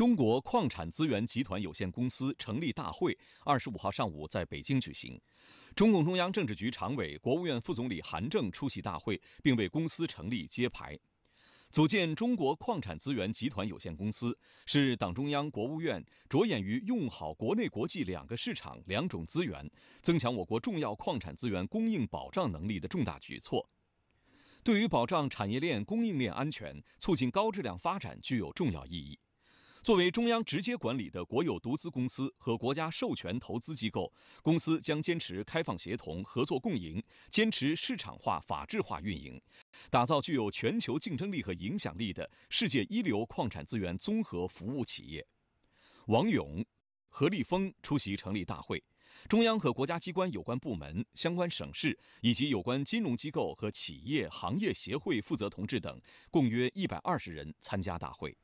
中国矿产资源集团有限公司成立大会二十五号上午在北京举行，中共中央政治局常委、国务院副总理韩正出席大会并为公司成立揭牌。组建中国矿产资源集团有限公司是党中央、国务院着眼于用好国内国际两个市场、两种资源，增强我国重要矿产资源供应保障能力的重大举措，对于保障产业链、供应链安全，促进高质量发展具有重要意义。作为中央直接管理的国有独资公司和国家授权投资机构，公司将坚持开放、协同、合作共赢，坚持市场化、法治化运营，打造具有全球竞争力和影响力的世界一流矿产资源综合服务企业。王勇、何立峰出席成立大会。中央和国家机关有关部门、相关省市以及有关金融机构和企业行业协会负责同志等共约一百二十人参加大会。